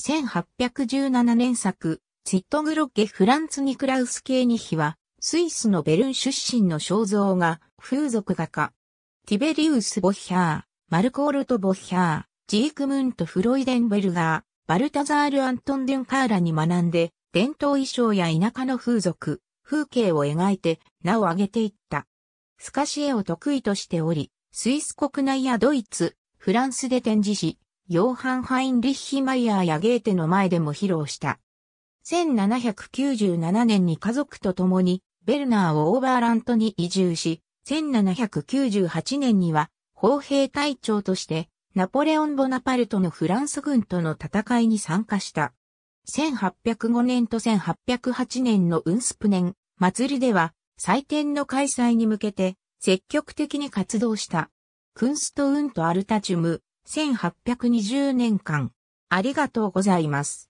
1817年作、ツィットグロッケ・フランツ・ニクラウス・ケーニヒは、スイスのベルン出身の肖像画、風俗画家。ティベリウス・ボッヒャー、マルコールト・ボッヒャー、ジークムント・フロイデンベルガー、バルタザール・アントン・デュンカーラに学んで、伝統衣装や田舎の風俗、風景を描いて、名を上げていった。スカシエを得意としており、スイス国内やドイツ、フランスで展示し、ヨーハン・ハインリッヒ・マイヤーやゲーテの前でも披露した。1797年に家族と共にベルナーをオーバーラントに移住し、1798年には砲兵隊長としてナポレオン・ボナパルトのフランス軍との戦いに参加した。1805年と1808年のウンスプ年祭りでは祭典の開催に向けて積極的に活動した。クンスト・ウント・アルタチュム、1820年間、ありがとうございます。